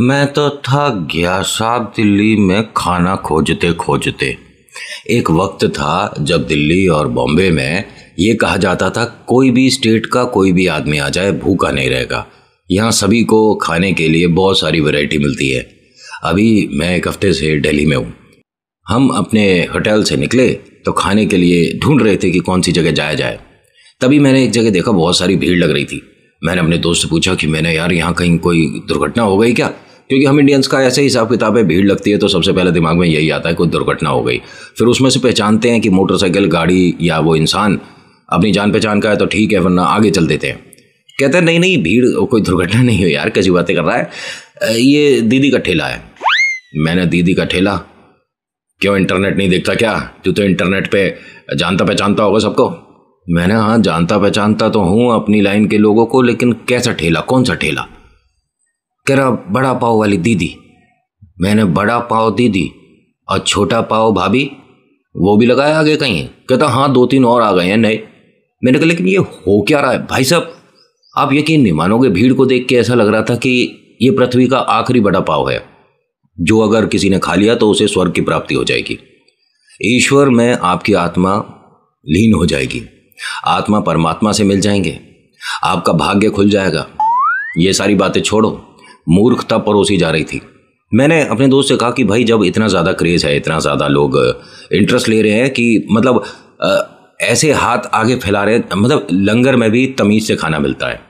मैं तो था गया साहब दिल्ली में खाना खोजते खोजते एक वक्त था जब दिल्ली और बॉम्बे में ये कहा जाता था कोई भी स्टेट का कोई भी आदमी आ जाए भूखा नहीं रहेगा यहाँ सभी को खाने के लिए बहुत सारी वैरायटी मिलती है अभी मैं एक हफ्ते से दिल्ली में हूँ हम अपने होटल से निकले तो खाने के लिए ढूंढ रहे थे कि कौन सी जगह जाया जाए तभी मैंने एक जगह देखा बहुत सारी भीड़ लग रही थी मैंने अपने दोस्त से पूछा कि मैंने यार यहाँ कहीं कोई दुर्घटना हो गई क्या क्योंकि हम इंडियंस का ऐसे हिसाब किताब है भीड़ लगती है तो सबसे पहले दिमाग में यही आता है कोई दुर्घटना हो गई फिर उसमें से पहचानते हैं कि मोटरसाइकिल गाड़ी या वो इंसान अपनी जान पहचान का है तो ठीक है वरना आगे चल देते हैं कहते हैं नहीं नहीं भीड़ कोई दुर्घटना नहीं हो यार कैसी बातें कर रहा है ये दीदी का ठेला है मैंने दीदी का ठेला क्यों इंटरनेट नहीं देखता क्या तू तो इंटरनेट पे जानता पहचानता होगा सबको मैंने हाँ जानता पहचानता तो हूँ अपनी लाइन के लोगों को लेकिन कैसा ठेला कौन सा ठेला कह रहा बड़ा पाव वाली दीदी मैंने बड़ा पाव दीदी और छोटा पाव भाभी वो भी लगाया आगे कहीं कहता हाँ दो तीन और आ गए हैं नए मैंने कहा लेकिन ये हो क्या रहा है भाई साहब आप यकीन नहीं मानोगे भीड़ को देख के ऐसा लग रहा था कि ये पृथ्वी का आखिरी बड़ा पाव है जो अगर किसी ने खा लिया तो उसे स्वर्ग की प्राप्ति हो जाएगी ईश्वर में आपकी आत्मा लीन हो जाएगी आत्मा परमात्मा से मिल जाएंगे आपका भाग्य खुल जाएगा ये सारी बातें छोड़ो मूर्खता परोसी जा रही थी मैंने अपने दोस्त से कहा कि भाई जब इतना ज़्यादा क्रेज़ है इतना ज़्यादा लोग इंटरेस्ट ले रहे हैं कि मतलब ऐसे हाथ आगे फैला रहे मतलब लंगर में भी तमीज़ से खाना मिलता है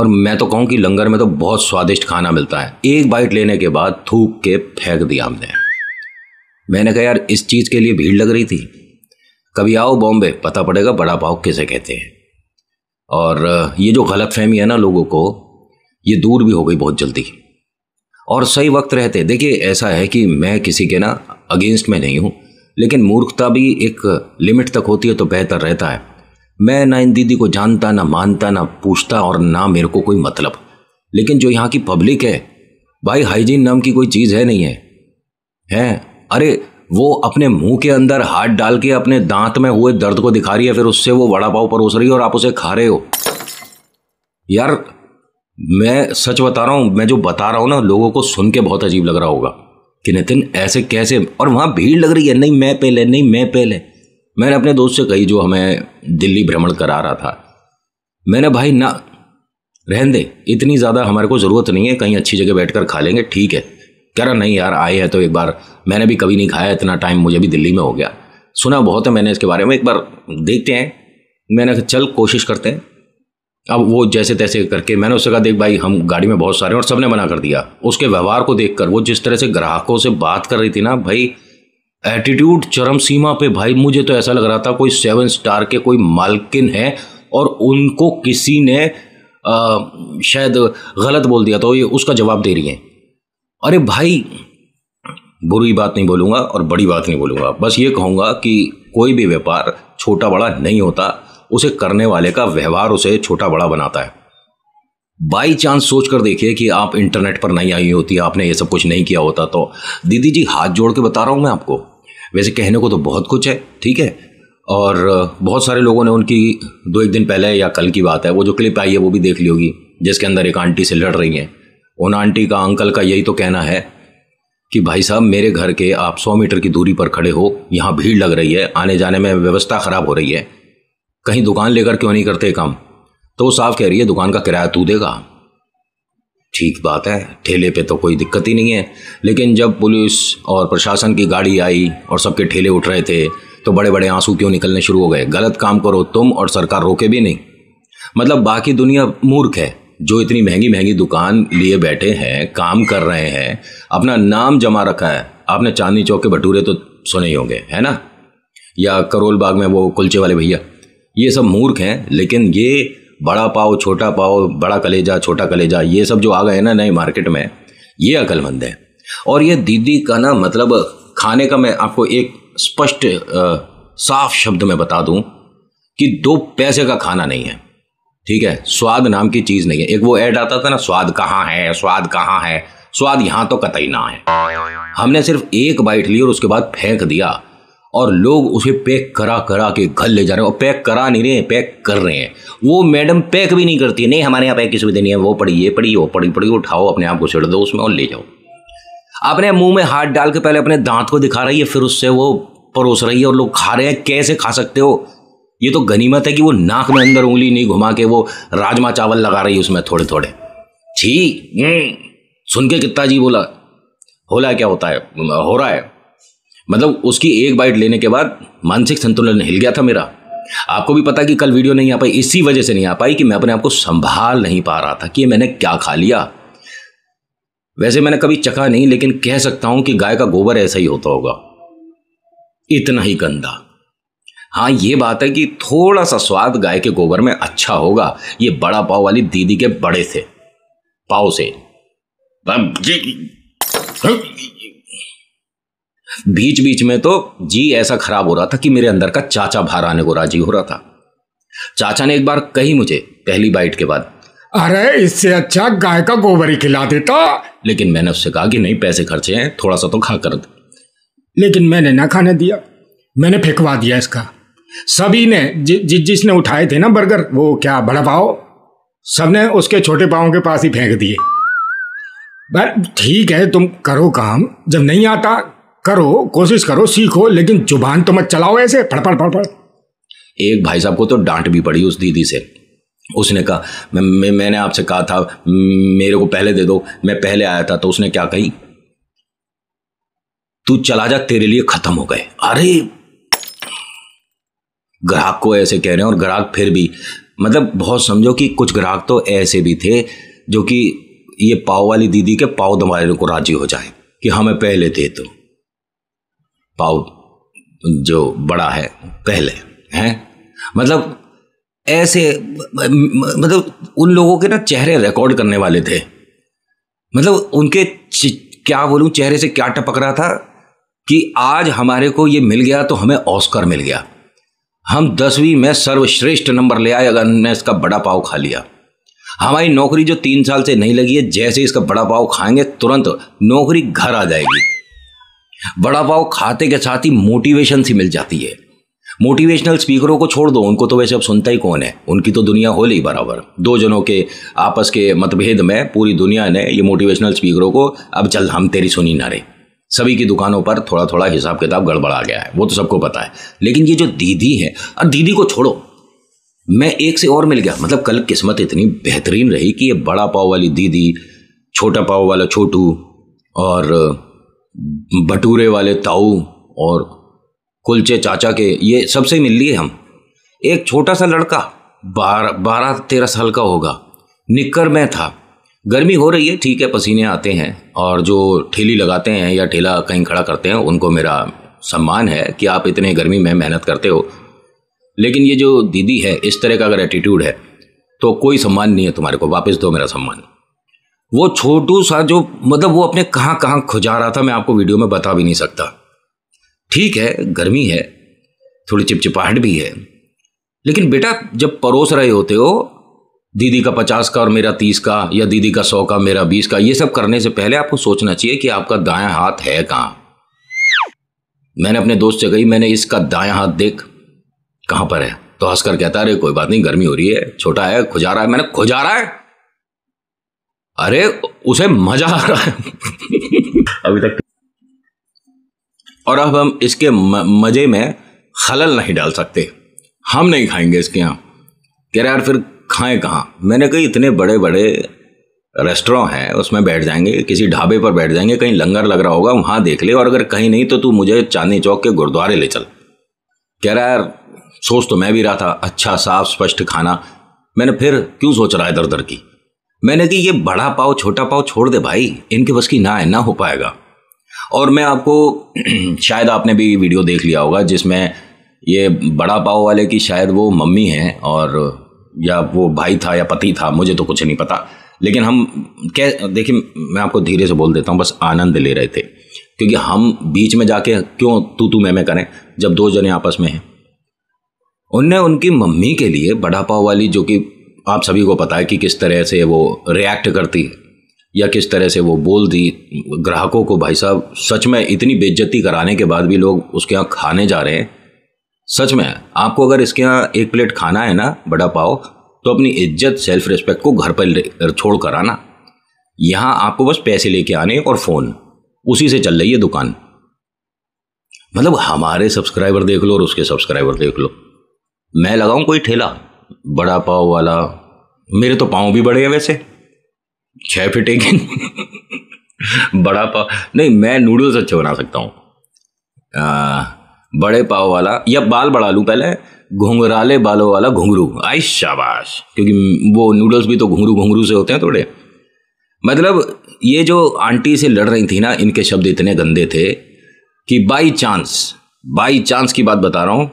और मैं तो कहूँ कि लंगर में तो बहुत स्वादिष्ट खाना मिलता है एक बाइट लेने के बाद थूक के फेंक दिया हमने मैंने कहा यार इस चीज़ के लिए भीड़ लग रही थी कभी आओ बॉम्बे पता पड़ेगा बड़ा पाव किसे कहते हैं और ये जो गलत फहमी है ना लोगों को ये दूर भी हो गई बहुत जल्दी और सही वक्त रहते देखिए ऐसा है कि मैं किसी के ना अगेंस्ट में नहीं हूँ लेकिन मूर्खता भी एक लिमिट तक होती है तो बेहतर रहता है मैं ना इन दीदी को जानता ना मानता ना पूछता और ना मेरे को कोई मतलब लेकिन जो यहाँ की पब्लिक है भाई हाइजीन नाम की कोई चीज़ है नहीं है हैं अरे वो अपने मुंह के अंदर हाथ डाल के अपने दांत में हुए दर्द को दिखा रही है फिर उससे वो वड़ा पाव परोस रही है और आप उसे खा रहे हो यार मैं सच बता रहा हूँ मैं जो बता रहा हूँ ना लोगों को सुन के बहुत अजीब लग रहा होगा कि नितिन ऐसे कैसे और वहाँ भीड़ लग रही है नहीं मैं पहले नहीं मैं पहले मैंने अपने दोस्त से कही जो हमें दिल्ली भ्रमण करा रहा था मैंने भाई ना रहन दे इतनी ज़्यादा हमारे को ज़रूरत नहीं है कहीं अच्छी जगह बैठकर खा लेंगे ठीक है कह रहा नहीं यार आए हैं तो एक बार मैंने भी कभी नहीं खाया इतना टाइम मुझे भी दिल्ली में हो गया सुना बहुत है मैंने इसके बारे में एक बार देखते हैं मैंने कहा चल कोशिश करते हैं अब वो जैसे तैसे करके मैंने उससे कहा देख भाई हम गाड़ी में बहुत सारे और सबने मना कर दिया उसके व्यवहार को देखकर वो जिस तरह से ग्राहकों से बात कर रही थी ना भाई एटीट्यूड चरम सीमा पे भाई मुझे तो ऐसा लग रहा था कोई सेवन स्टार के कोई मालकिन है और उनको किसी ने आ, शायद गलत बोल दिया तो ये उसका जवाब दे रही हैं अरे भाई बुरी बात नहीं बोलूँगा और बड़ी बात नहीं बोलूँगा बस ये कहूँगा कि कोई भी व्यापार छोटा बड़ा नहीं होता उसे करने वाले का व्यवहार उसे छोटा बड़ा बनाता है बाई चांस सोच कर देखिए कि आप इंटरनेट पर नहीं आई होती आपने ये सब कुछ नहीं किया होता तो दीदी जी हाथ जोड़ के बता रहा हूँ मैं आपको वैसे कहने को तो बहुत कुछ है ठीक है और बहुत सारे लोगों ने उनकी दो एक दिन पहले या कल की बात है वो जो क्लिप आई है वो भी देख ली होगी जिसके अंदर एक आंटी से लड़ रही हैं उन आंटी का अंकल का यही तो कहना है कि भाई साहब मेरे घर के आप सौ मीटर की दूरी पर खड़े हो यहाँ भीड़ लग रही है आने जाने में व्यवस्था ख़राब हो रही है कहीं दुकान लेकर क्यों नहीं करते काम तो वो साफ कह रही है दुकान का किराया तू देगा ठीक बात है ठेले पे तो कोई दिक्कत ही नहीं है लेकिन जब पुलिस और प्रशासन की गाड़ी आई और सबके ठेले उठ रहे थे तो बड़े बड़े आंसू क्यों निकलने शुरू हो गए गलत काम करो तुम और सरकार रोके भी नहीं मतलब बाकी दुनिया मूर्ख है जो इतनी महंगी महंगी दुकान लिए बैठे हैं काम कर रहे हैं अपना नाम जमा रखा है आपने चांदनी चौक के भटूरे तो सुने ही होंगे है ना या करोल बाग में वो कुलचे वाले भैया ये सब मूर्ख हैं लेकिन ये बड़ा पाओ छोटा पाओ बड़ा कलेजा छोटा कलेजा ये सब जो आ गए ना नए मार्केट में ये अकलमंद है और ये दीदी का ना मतलब खाने का मैं आपको एक स्पष्ट साफ शब्द में बता दूं कि दो पैसे का खाना नहीं है ठीक है स्वाद नाम की चीज़ नहीं है एक वो ऐड आता था ना स्वाद कहाँ है स्वाद कहाँ है स्वाद यहाँ तो कतई ना है हमने सिर्फ एक बाइट ली और उसके बाद फेंक दिया और लोग उसे पैक करा करा के घर ले जा रहे हैं और पैक करा नहीं रहे हैं पैक कर रहे हैं वो मैडम पैक भी नहीं करती है नहीं हमारे यहाँ पैक की सुविधा नहीं है वो पड़ी ये पड़ी वो पड़ी पड़ी उठाओ अपने आप को छिड़ दो उसमें और ले जाओ अपने मुंह में हाथ डाल के पहले अपने दांत को दिखा रही है फिर उससे वो परोस रही है और लोग खा रहे हैं कैसे खा सकते हो ये तो गनीमत है कि वो नाक में अंदर उंगली नहीं घुमा के वो राजमा चावल लगा रही है उसमें थोड़े थोड़े छी हम्म, सुन के कितना जी बोला होला क्या होता है हो रहा है मतलब उसकी एक बाइट लेने के बाद मानसिक संतुलन हिल गया था मेरा आपको भी पता कि कल वीडियो नहीं आ पाई इसी वजह से नहीं आ पाई कि मैं अपने आप को संभाल नहीं पा रहा था कि मैंने क्या खा लिया वैसे मैंने कभी चखा नहीं लेकिन कह सकता हूं कि गाय का गोबर ऐसा ही होता होगा इतना ही गंदा हाँ ये बात है कि थोड़ा सा स्वाद गाय के गोबर में अच्छा होगा ये बड़ा पाव वाली दीदी के बड़े से पाव से बीच बीच में तो जी ऐसा खराब हो रहा था कि मेरे अंदर का चाचा बाहर आने को राजी हो रहा था चाचा ने एक बार कही मुझे पहली बाइट के बाद अरे इससे अच्छा गाय का गोबर ही खिला देता लेकिन मैंने उससे कहा कि नहीं पैसे खर्चे हैं थोड़ा सा तो खा कर लेकिन मैंने ना खाने दिया मैंने फेंकवा दिया इसका सभी ने जि, जि, जिसने उठाए थे ना बर्गर वो क्या बड़ा पाओ सबने उसके छोटे पाओ के पास ही फेंक दिए ठीक है तुम करो काम जब नहीं आता करो कोशिश करो सीखो लेकिन जुबान तो मत चलाओ ऐसे फड़फड़ पड़ एक भाई साहब को तो डांट भी पड़ी उस दीदी से उसने कहा मैं, मैंने आपसे कहा था मेरे को पहले दे दो मैं पहले आया था तो उसने क्या कही तू चला जा तेरे लिए खत्म हो गए अरे ग्राहक को ऐसे कह रहे हैं और ग्राहक फिर भी मतलब बहुत समझो कि कुछ ग्राहक तो ऐसे भी थे जो कि ये पाव वाली दीदी के पाव दबाने को राजी हो जाए कि हमें हाँ, पहले दे दो तो। पाउट जो बड़ा है पहले हैं मतलब ऐसे मतलब उन लोगों के ना चेहरे रिकॉर्ड करने वाले थे मतलब उनके क्या बोलूं चेहरे से क्या टपक रहा था कि आज हमारे को ये मिल गया तो हमें ऑस्कर मिल गया हम दसवीं में सर्वश्रेष्ठ नंबर ले आए अगर हमने इसका बड़ा पाव खा लिया हमारी नौकरी जो तीन साल से नहीं लगी है जैसे इसका बड़ा पाव खाएंगे तुरंत नौकरी घर आ जाएगी बड़ा पाव खाते के साथ ही मोटिवेशन सी मिल जाती है मोटिवेशनल स्पीकरों को छोड़ दो उनको तो वैसे अब सुनता ही कौन है उनकी तो दुनिया हो ली बराबर दो जनों के आपस के मतभेद में पूरी दुनिया ने ये मोटिवेशनल स्पीकरों को अब चल हम तेरी सुनी ना रहे सभी की दुकानों पर थोड़ा थोड़ा हिसाब किताब गड़बड़ा गया है वो तो सबको पता है लेकिन ये जो दीदी है और दीदी को छोड़ो मैं एक से और मिल गया मतलब कल किस्मत इतनी बेहतरीन रही कि ये बड़ा पाव वाली दीदी छोटा पाव वाला छोटू और भटूरे वाले ताऊ और कुलचे चाचा के ये सबसे मिल लिए हम एक छोटा सा लड़का बार, बारह तेरह साल का होगा निक्कर में था गर्मी हो रही है ठीक है पसीने आते हैं और जो ठेली लगाते हैं या ठेला कहीं खड़ा करते हैं उनको मेरा सम्मान है कि आप इतने गर्मी में मेहनत करते हो लेकिन ये जो दीदी है इस तरह का अगर एटीट्यूड है तो कोई सम्मान नहीं है तुम्हारे को वापस दो मेरा सम्मान वो छोटू सा जो मतलब वो अपने कहाँ कहाँ खुजा रहा था मैं आपको वीडियो में बता भी नहीं सकता ठीक है गर्मी है थोड़ी चिपचिपाहट भी है लेकिन बेटा जब परोस रहे होते हो दीदी का पचास का और मेरा तीस का या दीदी का सौ का मेरा बीस का ये सब करने से पहले आपको सोचना चाहिए कि आपका दाया हाथ है कहाँ मैंने अपने दोस्त से कही मैंने इसका दाया हाथ देख कहाँ पर है तो हंसकर कहता अरे कोई बात नहीं गर्मी हो रही है छोटा है खुजा रहा है मैंने खुजा रहा है अरे उसे मजा आ रहा है अभी तक और अब हम इसके मजे में खलल नहीं डाल सकते हम नहीं खाएंगे इसके यहाँ कह रहे यार फिर खाएं कहाँ मैंने कही इतने बड़े बड़े रेस्टोरों हैं उसमें बैठ जाएंगे किसी ढाबे पर बैठ जाएंगे कहीं लंगर लग रहा होगा वहाँ देख ले और अगर कहीं नहीं तो तू मुझे चांदनी चौक के गुरुद्वारे ले चल कह रहा यार सोच तो मैं भी रहा था अच्छा साफ स्पष्ट खाना मैंने फिर क्यों सोच रहा है इधर उधर की मैंने कि ये बड़ा पाव छोटा पाव छोड़ दे भाई इनके बस की ना है ना हो पाएगा और मैं आपको शायद आपने भी वीडियो देख लिया होगा जिसमें ये बड़ा पाव वाले की शायद वो मम्मी हैं और या वो भाई था या पति था मुझे तो कुछ नहीं पता लेकिन हम क्या देखिए मैं आपको धीरे से बोल देता हूँ बस आनंद ले रहे थे क्योंकि हम बीच में जाके क्यों तू तू मैं मैं करें जब दो जने आपस में हैं उनने उनकी मम्मी के लिए बड़ा पाव वाली जो कि आप सभी को पता है कि किस तरह से वो रिएक्ट करती है या किस तरह से वो बोल दी ग्राहकों को भाई साहब सच में इतनी बेज्जती कराने के बाद भी लोग उसके यहाँ खाने जा रहे हैं सच में आपको अगर इसके यहाँ एक प्लेट खाना है ना बड़ा पाव तो अपनी इज्जत सेल्फ रिस्पेक्ट को घर पर छोड़ कर आना यहाँ आपको बस पैसे लेके आने और फ़ोन उसी से चल रही है दुकान मतलब हमारे सब्सक्राइबर देख लो और उसके सब्सक्राइबर देख लो मैं लगाऊं कोई ठेला बड़ा पाव वाला मेरे तो पाँव भी बड़े हैं वैसे छः फिट एक बड़ा पाव नहीं मैं नूडल्स अच्छे बना सकता हूँ बड़े पाव वाला या बाल बढ़ा लूँ पहले घुंघराले बालों वाला घुंघरू आई शाबाश क्योंकि वो नूडल्स भी तो घुंघरू घुंघरू से होते हैं थोड़े तो मतलब ये जो आंटी से लड़ रही थी ना इनके शब्द इतने गंदे थे कि बाई चांस बाई चांस की बात बता रहा हूँ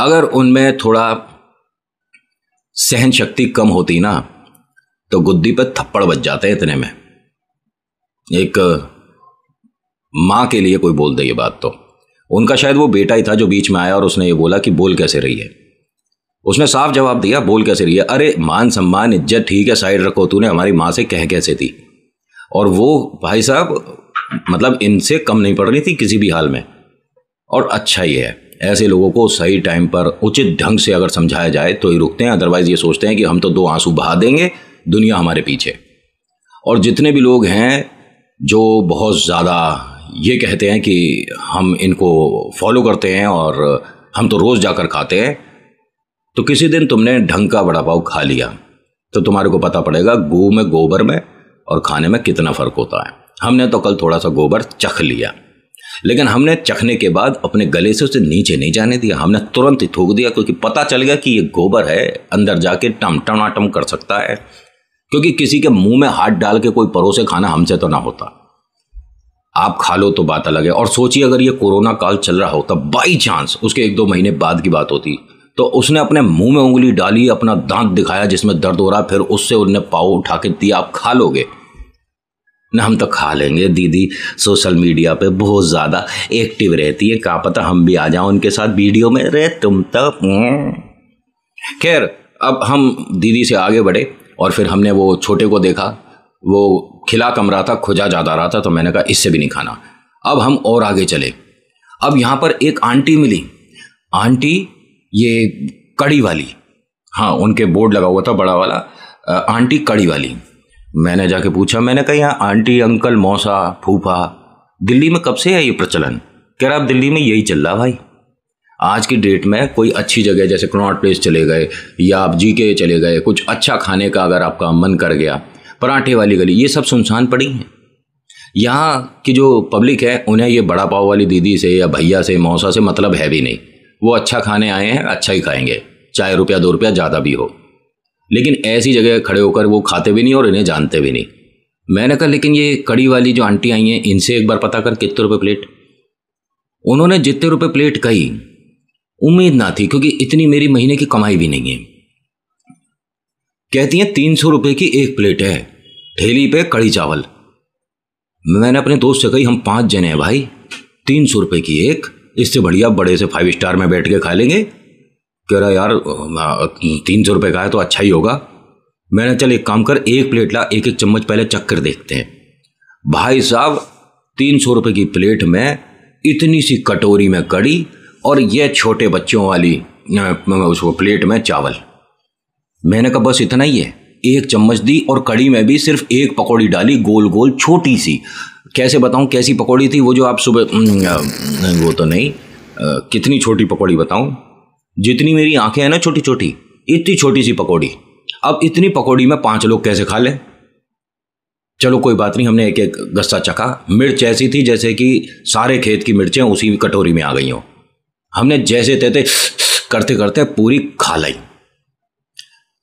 अगर उनमें थोड़ा सहन शक्ति कम होती ना तो गुद्दी पर थप्पड़ बच जाते हैं इतने में एक माँ के लिए कोई बोल दे ये बात तो उनका शायद वो बेटा ही था जो बीच में आया और उसने ये बोला कि बोल कैसे रही है उसने साफ जवाब दिया बोल कैसे रही है अरे मान सम्मान इज्जत ठीक है साइड रखो तूने हमारी माँ से कह कैसे थी और वो भाई साहब मतलब इनसे कम नहीं पड़ रही थी किसी भी हाल में और अच्छा ही है ऐसे लोगों को सही टाइम पर उचित ढंग से अगर समझाया जाए तो ही रुकते हैं अदरवाइज ये सोचते हैं कि हम तो दो आंसू बहा देंगे दुनिया हमारे पीछे और जितने भी लोग हैं जो बहुत ज़्यादा ये कहते हैं कि हम इनको फॉलो करते हैं और हम तो रोज़ जाकर खाते हैं तो किसी दिन तुमने ढंग का बड़ा पाव खा लिया तो तुम्हारे को पता पड़ेगा गू में गोबर में और खाने में कितना फ़र्क होता है हमने तो कल थोड़ा सा गोबर चख लिया लेकिन हमने चखने के बाद अपने गले से उसे नीचे नहीं जाने दिया हमने तुरंत ही थूक दिया क्योंकि पता चल गया कि ये गोबर है अंदर जाके टम टमाटम कर सकता है क्योंकि किसी के मुंह में हाथ डाल के कोई परोसे खाना हमसे तो ना होता आप खा लो तो बात अलग है और सोचिए अगर ये कोरोना काल चल रहा होता बाई चांस उसके एक दो महीने बाद की बात होती तो उसने अपने मुंह में उंगली डाली अपना दांत दिखाया जिसमें दर्द हो रहा फिर उससे उनने पाव उठा के दिया आप खा लोगे ना हम तो खा लेंगे दीदी सोशल मीडिया पे बहुत ज़्यादा एक्टिव रहती है क्या पता हम भी आ जाओ उनके साथ वीडियो में रे तुम तो हम्म। खैर अब हम दीदी से आगे बढ़े और फिर हमने वो छोटे को देखा वो खिला कम रहा था खुजा ज़्यादा रहा था तो मैंने कहा इससे भी नहीं खाना अब हम और आगे चले अब यहाँ पर एक आंटी मिली आंटी ये कड़ी वाली हाँ उनके बोर्ड लगा हुआ था बड़ा वाला आंटी कड़ी वाली मैंने जाके पूछा मैंने कहा यहाँ आंटी अंकल मौसा फूफा दिल्ली में कब से है ये प्रचलन कह रहा दिल्ली में यही चल रहा भाई आज की डेट में कोई अच्छी जगह जैसे कनॉट प्लेस चले गए या आप जी के चले गए कुछ अच्छा खाने का अगर आपका मन कर गया पराठे वाली गली ये सब सुनसान पड़ी हैं यहाँ की जो पब्लिक है उन्हें ये बड़ा पाव वाली दीदी से या भैया से मौसा से मतलब है भी नहीं वो अच्छा खाने आए हैं अच्छा ही खाएंगे चाहे रुपया दो रुपया ज़्यादा भी हो लेकिन ऐसी जगह खड़े होकर वो खाते भी नहीं और इन्हें जानते भी नहीं मैंने कहा लेकिन ये कड़ी वाली जो आंटी आई हैं इनसे एक बार पता कर कितने रुपए प्लेट उन्होंने जितने रुपए प्लेट कही उम्मीद ना थी क्योंकि इतनी मेरी महीने की कमाई भी नहीं है कहती हैं तीन सौ रुपये की एक प्लेट है ठेली पे कड़ी चावल मैंने अपने दोस्त से कही हम पांच जने हैं भाई तीन सौ रुपये की एक इससे बढ़िया बड़े से फाइव स्टार में बैठ के खा लेंगे कह रहा यार तीन सौ रुपये का है तो अच्छा ही होगा मैंने चल एक काम कर एक प्लेट ला एक एक चम्मच पहले चक कर देखते हैं भाई साहब तीन सौ रुपये की प्लेट में इतनी सी कटोरी में कड़ी और यह छोटे बच्चों वाली उसको प्लेट में चावल मैंने कहा बस इतना ही है एक चम्मच दी और कड़ी में भी सिर्फ एक पकौड़ी डाली गोल गोल छोटी सी कैसे बताऊं कैसी पकौड़ी थी वो जो आप सुबह वो तो नहीं कितनी छोटी पकौड़ी बताऊं जितनी मेरी आंखें हैं ना छोटी छोटी इतनी छोटी सी पकौड़ी अब इतनी पकौड़ी में पांच लोग कैसे खा लें चलो कोई बात नहीं हमने एक एक गस्सा चखा मिर्च ऐसी थी जैसे कि सारे खेत की मिर्चें उसी कटोरी में आ गई हों हमने जैसे तैसे करते करते पूरी खा लाई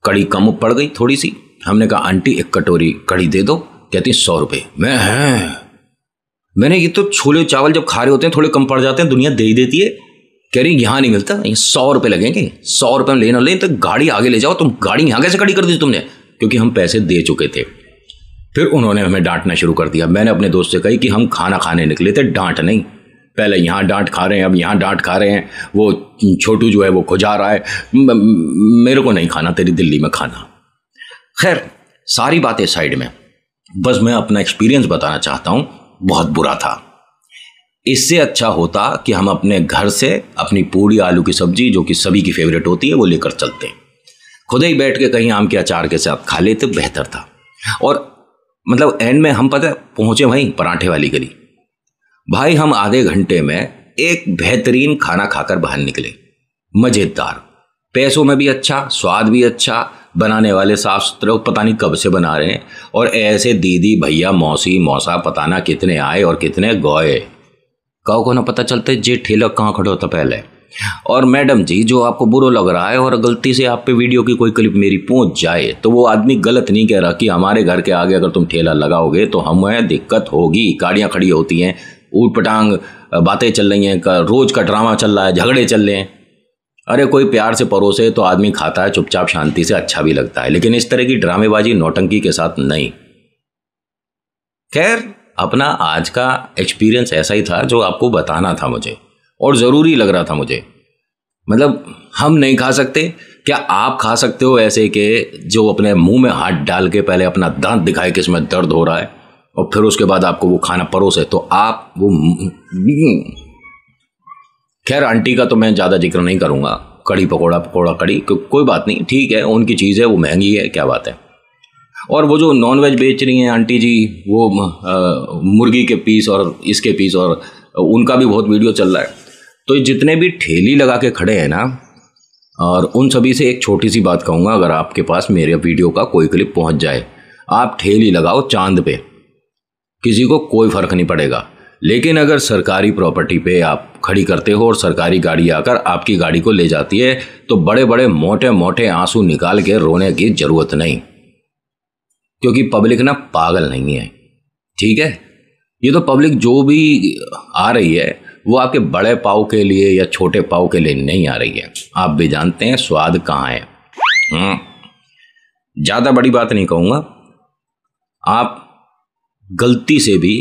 कड़ी कम पड़ गई थोड़ी सी हमने कहा आंटी एक कटोरी कड़ी दे दो कहती सौ रुपये मैं है मैंने ये तो छोले चावल जब खा रहे होते हैं थोड़े कम पड़ जाते हैं दुनिया दे ही देती है कह रही यहाँ नहीं मिलता ये सौ रुपये लगेंगे सौ रुपये में लेना लें तो गाड़ी आगे ले जाओ तुम गाड़ी यहाँ कैसे खड़ी कर दी तुमने क्योंकि हम पैसे दे चुके थे फिर उन्होंने हमें डांटना शुरू कर दिया मैंने अपने दोस्त से कही कि हम खाना खाने निकले थे डांट नहीं पहले यहाँ डांट खा रहे हैं अब यहाँ डांट खा रहे हैं वो छोटू जो है वो खुजा रहा है मेरे को नहीं खाना तेरी दिल्ली में खाना खैर सारी बातें साइड में बस मैं अपना एक्सपीरियंस बताना चाहता हूँ बहुत बुरा था इससे अच्छा होता कि हम अपने घर से अपनी पूड़ी आलू की सब्जी जो कि सभी की फेवरेट होती है वो लेकर चलते खुद ही बैठ के कहीं आम के अचार के साथ खा लेते बेहतर था और मतलब एंड में हम पता पहुंचे वहीं पराठे वाली गली भाई हम आधे घंटे में एक बेहतरीन खाना खाकर बाहर निकले मज़ेदार पैसों में भी अच्छा स्वाद भी अच्छा बनाने वाले साफ सुथरे पता नहीं कब से बना रहे हैं और ऐसे दीदी भैया मौसी मौसा पता ना कितने आए और कितने गोए कहो को ना पता चलता जे ठेला कहाँ खड़ा होता पहले और मैडम जी जो आपको बुरा लग रहा है और गलती से आप पे वीडियो की कोई क्लिप मेरी पहुंच जाए तो वो आदमी गलत नहीं कह रहा कि हमारे घर के आगे अगर तुम ठेला लगाओगे तो हमें दिक्कत होगी गाड़ियाँ खड़ी होती हैं ऊट पटांग बातें चल रही हैं रोज़ का ड्रामा चल रहा है झगड़े चल रहे हैं अरे कोई प्यार से परोसे तो आदमी खाता है चुपचाप शांति से अच्छा भी लगता है लेकिन इस तरह की ड्रामेबाजी नौटंकी के साथ नहीं खैर अपना आज का एक्सपीरियंस ऐसा ही था जो आपको बताना था मुझे और ज़रूरी लग रहा था मुझे मतलब हम नहीं खा सकते क्या आप खा सकते हो ऐसे के जो अपने मुंह में हाथ डाल के पहले अपना दांत दिखाए कि इसमें दर्द हो रहा है और फिर उसके बाद आपको वो खाना परोसे तो आप वो खैर आंटी का तो मैं ज़्यादा जिक्र नहीं करूँगा कड़ी पकौड़ा पकौड़ा कड़ी कोई बात नहीं ठीक है उनकी चीज़ है वो महंगी है क्या बात है और वो जो नॉन वेज बेच रही हैं आंटी जी वो आ, मुर्गी के पीस और इसके पीस और उनका भी बहुत वीडियो चल रहा है तो जितने भी ठेली लगा के खड़े हैं ना और उन सभी से एक छोटी सी बात कहूँगा अगर आपके पास मेरे वीडियो का कोई क्लिप पहुँच जाए आप ठेली लगाओ चांद पे किसी को कोई फ़र्क नहीं पड़ेगा लेकिन अगर सरकारी प्रॉपर्टी पे आप खड़ी करते हो और सरकारी गाड़ी आकर आपकी गाड़ी को ले जाती है तो बड़े बड़े मोटे मोटे आंसू निकाल के रोने की ज़रूरत नहीं क्योंकि पब्लिक ना पागल नहीं है ठीक है ये तो पब्लिक जो भी आ रही है वो आपके बड़े पाव के लिए या छोटे पाव के लिए नहीं आ रही है आप भी जानते हैं स्वाद कहाँ है हम्म। ज़्यादा बड़ी बात नहीं कहूँगा आप गलती से भी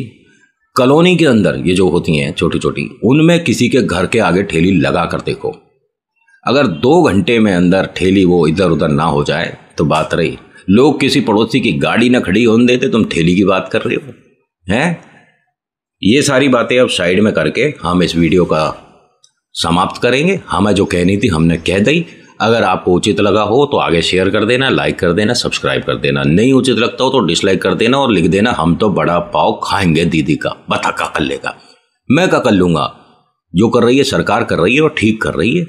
कॉलोनी के अंदर ये जो होती हैं छोटी छोटी उनमें किसी के घर के आगे ठेली लगा कर देखो अगर दो घंटे में अंदर ठेली वो इधर उधर ना हो जाए तो बात रही लोग किसी पड़ोसी की गाड़ी ना खड़ी होने देते तुम थैली की बात कर रहे हो हैं ये सारी बातें अब साइड में करके हम इस वीडियो का समाप्त करेंगे हमें जो कहनी थी हमने कह दी अगर आपको उचित लगा हो तो आगे शेयर कर देना लाइक कर देना सब्सक्राइब कर देना नहीं उचित लगता हो तो डिसलाइक कर देना और लिख देना हम तो बड़ा पाव खाएंगे दीदी का बता का कर लेगा मैं का कर लूंगा जो कर रही है सरकार कर रही है और ठीक कर रही है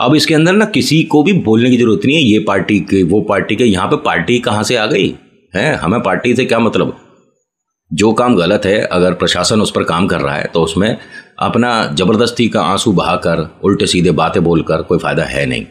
अब इसके अंदर ना किसी को भी बोलने की जरूरत नहीं है ये पार्टी के वो पार्टी के यहां पे पार्टी कहां से आ गई है हमें पार्टी से क्या मतलब जो काम गलत है अगर प्रशासन उस पर काम कर रहा है तो उसमें अपना ज़बरदस्ती का आंसू बहाकर उल्टे सीधे बातें बोलकर कोई फ़ायदा है नहीं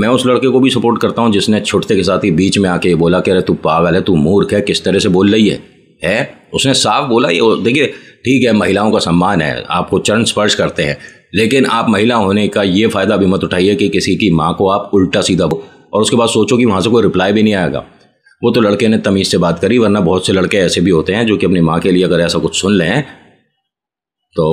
मैं उस लड़के को भी सपोर्ट करता हूँ जिसने छोटते के साथ ही बीच में आके बोला कि अरे तू पागल है तू मूर्ख है किस तरह से बोल रही है है उसने साफ बोला ये देखिए ठीक है महिलाओं का सम्मान है आपको चरण स्पर्श करते हैं लेकिन आप महिला होने का ये फ़ायदा भी मत उठाइए कि किसी की माँ को आप उल्टा सीधा और उसके बाद सोचो कि वहाँ से कोई रिप्लाई भी नहीं आएगा वो तो लड़के ने तमीज़ से बात करी वरना बहुत से लड़के ऐसे भी होते हैं जो कि अपनी माँ के लिए अगर ऐसा कुछ सुन लें तो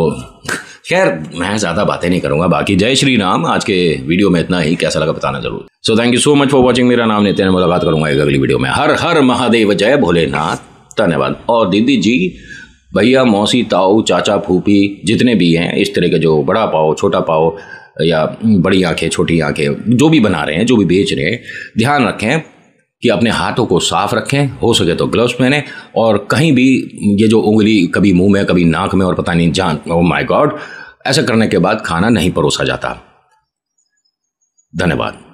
खैर मैं ज़्यादा बातें नहीं करूँगा बाकी जय श्री राम आज के वीडियो में इतना ही कैसा लगा बताना जरूर so thank you so much for watching मेरा नाम नितिन मुलाकात करूँगा एक अगली वीडियो में हर हर महादेव जय भोलेनाथ धन्यवाद और दीदी जी भैया मौसी ताऊ चाचा फूफी जितने भी हैं इस तरह के जो बड़ा पाओ छोटा पाओ या बड़ी आंखें छोटी आंखें जो भी बना रहे हैं जो भी बेच रहे हैं ध्यान रखें कि अपने हाथों को साफ रखें हो सके तो ग्लव्स पहने और कहीं भी ये जो उंगली कभी मुंह में कभी नाक में और पता नहीं जान ओ माय गॉड ऐसा करने के बाद खाना नहीं परोसा जाता धन्यवाद